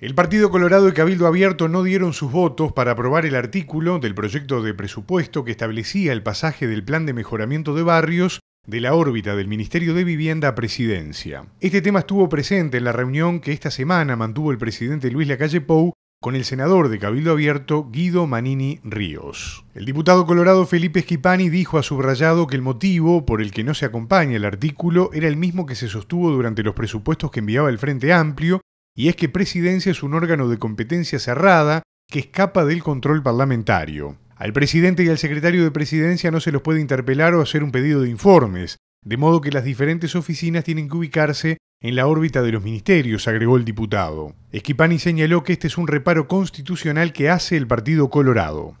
El Partido Colorado y Cabildo Abierto no dieron sus votos para aprobar el artículo del proyecto de presupuesto que establecía el pasaje del Plan de Mejoramiento de Barrios de la órbita del Ministerio de Vivienda a Presidencia. Este tema estuvo presente en la reunión que esta semana mantuvo el presidente Luis Lacalle Pou con el senador de Cabildo Abierto Guido Manini Ríos. El diputado colorado Felipe Schipani dijo a subrayado que el motivo por el que no se acompaña el artículo era el mismo que se sostuvo durante los presupuestos que enviaba el Frente Amplio y es que Presidencia es un órgano de competencia cerrada que escapa del control parlamentario. Al presidente y al secretario de Presidencia no se los puede interpelar o hacer un pedido de informes, de modo que las diferentes oficinas tienen que ubicarse en la órbita de los ministerios, agregó el diputado. Esquipani señaló que este es un reparo constitucional que hace el Partido Colorado.